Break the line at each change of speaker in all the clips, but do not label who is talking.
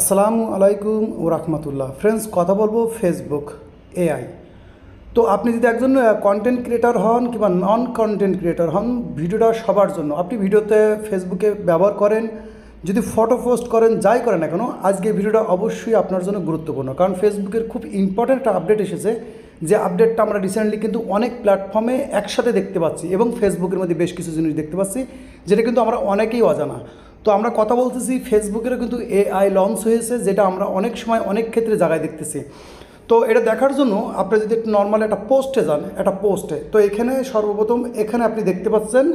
আসসালামু আলাইকুম ও রহমতুল্লাহ ফ্রেন্ডস কথা বলবো ফেসবুক এআই তো আপনি যদি একজন কন্টেন্ট ক্রিয়েটার হন কিংবা নন কন্টেন্ট ক্রিয়েটার হন ভিডিওটা সবার জন্য আপনি ভিডিওতে ফেসবুকে ব্যবহার করেন যদি ফটো পোস্ট করেন যাই করেন না কেন আজকে ভিডিওটা অবশ্যই আপনার জন্য গুরুত্বপূর্ণ কারণ ফেসবুকের খুব ইম্পর্ট্যান্ট একটা আপডেট এসেছে যে আপডেটটা আমরা রিসেন্টলি কিন্তু অনেক প্ল্যাটফর্মে একসাথে দেখতে পাচ্ছি এবং ফেসবুকের মধ্যে বেশ কিছু জিনিস দেখতে পাচ্ছি যেটা কিন্তু আমরা অনেকেই অজানা তো আমরা কথা বলতেছি ফেসবুকেরও কিন্তু এআই লঞ্চ হয়েছে যেটা আমরা অনেক সময় অনেক ক্ষেত্রে জায়গায় দেখতেছি তো এটা দেখার জন্য আপনি যদি একটু নর্মাল একটা পোস্টে যান একটা পোস্টে তো এখানে সর্বপ্রথম এখানে আপনি দেখতে পাচ্ছেন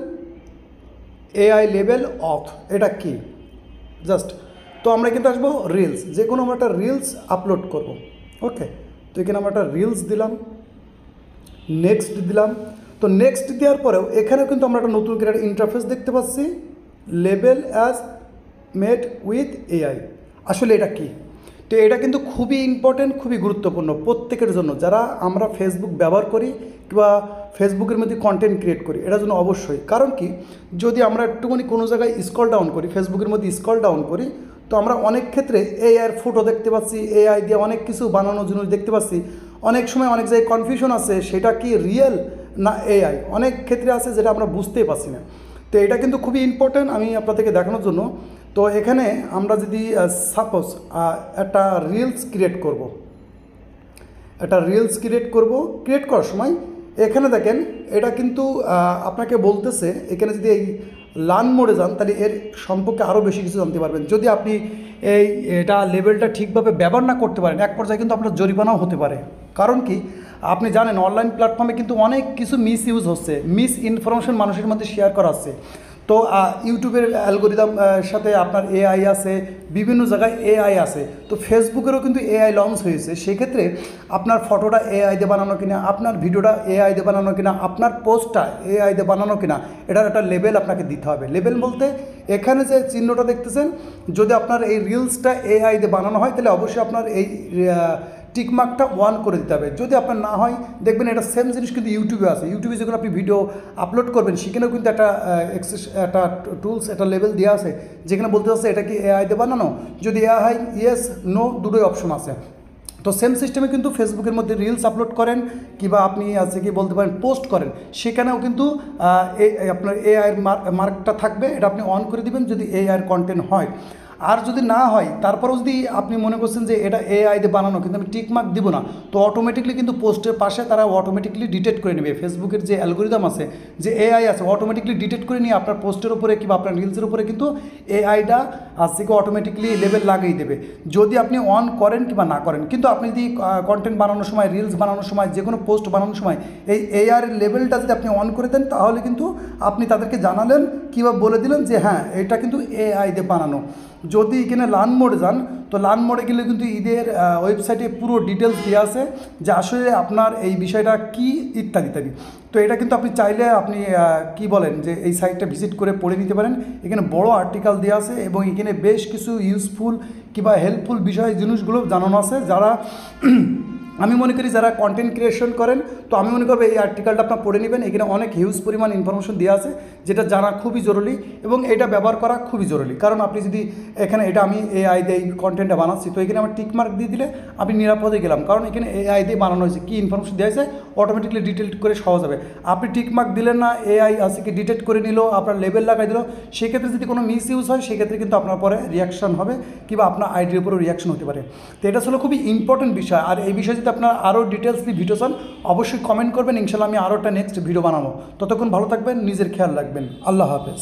এআই লেভেল অফ এটা কি জাস্ট তো আমরা কিন্তু আসবো রিলস যে কোনো আমরা একটা রিলস আপলোড করব ওকে তো এখানে আমরা একটা রিলস দিলাম নেক্সট দিলাম তো নেক্সট দেওয়ার পরেও এখানেও কিন্তু আমরা একটা নতুন করে একটা ইন্টারফেস দেখতে পাচ্ছি label as made with AI আসলে এটা কি তো এটা কিন্তু খুবই ইম্পর্ট্যান্ট খুবই গুরুত্বপূর্ণ প্রত্যেকের জন্য যারা আমরা ফেসবুক ব্যবহার করি কিংবা ফেসবুকের মধ্যে কন্টেন্ট ক্রিয়েট করি এটার জন্য অবশ্যই কারণ কি যদি আমরা একটুখানি কোনো জায়গায় স্কল ডাউন করি ফেসবুকের মধ্যে স্কল ডাউন করি তো আমরা অনেক ক্ষেত্রে এআইয়ের ফটো দেখতে পাচ্ছি এআই দিয়ে অনেক কিছু বানানোর জন্য দেখতে পাচ্ছি অনেক সময় অনেক জায়গায় কনফিউশন আছে সেটা কি রিয়েল না এআই অনেক ক্ষেত্রে আছে যেটা আমরা বুঝতেই পারছি না তো এটা কিন্তু খুবই ইম্পর্ট্যান্ট আমি আপনাদেরকে দেখানোর জন্য তো এখানে আমরা যদি সাপোজ একটা রিলস ক্রিয়েট করব। একটা রিলস ক্রিয়েট করব ক্রিয়েট করার সময় এখানে দেখেন এটা কিন্তু আপনাকে বলতেছে এখানে যদি এই লান মোড়ে যান তাহলে এর সম্পর্কে আরও বেশি কিছু জানতে পারবেন যদি আপনি এই এটা লেভেলটা ঠিকভাবে ব্যবহার না করতে পারেন এক পর্যায়ে কিন্তু আপনার জরিমানাও হতে পারে কারণ কি আপনি জানেন অনলাইন প্ল্যাটফর্মে কিন্তু অনেক কিছু মিস ইউজ হচ্ছে মিস ইনফরমেশন মানুষের মধ্যে শেয়ার করা হচ্ছে তো ইউটিউবের অ্যালগোরিদম সাথে আপনার এআই আছে বিভিন্ন জায়গায় এআই আছে তো ফেসবুকেরও কিন্তু এআই লঞ্চ হয়েছে সেক্ষেত্রে আপনার ফটোটা এআই দিয়ে বানানো কিনা আপনার ভিডিওটা এআই দিয়ে বানানো কিনা আপনার পোস্টটা এআই দিয়ে বানানো কিনা এটার একটা লেভেল আপনাকে দিতে হবে লেভেল বলতে এখানে যে চিহ্নটা দেখতেছেন যদি আপনার এই রিলসটা এআই দিয়ে বানানো হয় তাহলে অবশ্যই আপনার এই টিকমার্কটা ওয়ান করে দিতে হবে যদি আপনার না হয় দেখবেন এটা সেম জিনিস কিন্তু ইউটিউবে আছে ইউটিউবে যখন আপনি ভিডিও আপলোড করবেন সেখানেও কিন্তু একটা এক্সেস একটা টুলস একটা লেভেল দেওয়া আছে যেখানে বলতে চাচ্ছে এটা কি এআই দিয়ে বানানো যদি এআই হয় ইয়েস নো দুটোই অপশন আছে তো সেম সিস্টেমে কিন্তু ফেসবুকের মধ্যে রিলস আপলোড করেন কিংবা আপনি আছে কি বলতে পারেন পোস্ট করেন সেখানেও কিন্তু আপনার এআইয়ের মার্কটা থাকবে এটা আপনি অন করে দিবেন যদি এআইয়ের কন্টেন্ট হয় আর যদি না হয় তারপরেও যদি আপনি মনে করছেন যে এটা এআই দিয়ে বানানো কিন্তু আমি টিকমার্ক দিব না তো অটোমেটিকলি কিন্তু পোস্টের পাশে তারা অটোমেটিকলি ডিটেক্ট করে নেবে ফেসবুকের যে অ্যালগোরিদম আছে যে এআই আছে অটোমেটিকলি ডিটেক্ট করে নিয়ে আপনার পোস্টের উপরে কিংবা আপনার রিলসের উপরে কিন্তু এআইটা আজ থেকে অটোমেটিকলি লেভেল লাগিয়ে দেবে যদি আপনি অন করেন কিংবা না করেন কিন্তু আপনি যদি কন্টেন্ট বানানোর সময় রিলস বানানোর সময় যে কোনো পোস্ট বানানোর সময় এই এআর লেভেলটা যদি আপনি অন করে দেন তাহলে কিন্তু আপনি তাদেরকে জানালেন কীভাবে বলে দিলেন যে হ্যাঁ এটা কিন্তু এআই দিয়ে বানানো যদি এখানে লান মোড়ে যান তো লান মোড়ে গেলে কিন্তু ঈদের ওয়েবসাইটে পুরো ডিটেলস দেওয়া আছে যে আসলে আপনার এই বিষয়টা কি ইত্যাদি ইত্যাদি তো এটা কিন্তু আপনি চাইলে আপনি কি বলেন যে এই সাইটটা ভিজিট করে পড়ে নিতে পারেন এখানে বড় আর্টিকেল দেওয়া আছে এবং এখানে বেশ কিছু ইউজফুল কিবা হেল্পফুল বিষয় জিনিসগুলো জানানো আছে যারা আমি মনে করি যারা কন্টেন্ট ক্রিয়েশন করেন তো আমি মনে করবো এই আর্টিকেলটা আপনার পড়ে নেবেন এখানে অনেক হিউজ পরিমাণ ইনফরমেশন দেওয়া আছে যেটা জানা খুবই জরুরি এবং এটা ব্যবহার করা খুবই জরুরি কারণ আপনি যদি এখানে এটা আমি এআই দিয়ে এই কন্টেন্টটা বানাচ্ছি তো এখানে আমার টিকমার্ক দিয়ে দিলে আমি নিরাপদে গেলাম কারণ এখানে এআই দিয়ে বানানো হয়েছে কী ইনফরমেশন দেওয়া হয়েছে অটোমেটিকলি ডিটেল করে সহজ হবে আপনি টিকমার্ক দিলেন না এআই আসে কি ডিটেক্ট করে নিল আপনার লেভেল লাগাই দিল সেক্ষেত্রে যদি কোনো মিস ইউজ হয় সেক্ষেত্রে কিন্তু আপনার পরে রিয়াকশন হবে কিংবা আপনার আইডির উপরে রিয়াকশন হতে পারে তো এটা ছিল খুবই ইম্পর্টেন্ট বিষয় আর এই বিষয়ে যদি আপনারা আরও ডিটেলসলি ভিডিও চান অবশ্যই কমেন্ট করবেন ইনশাল্লাহ আমি আরও একটা নেক্সট ভিডিও বানাবো ততক্ষণ ভালো থাকবেন নিজের খেয়াল রাখবেন আল্লাহ হাফেজ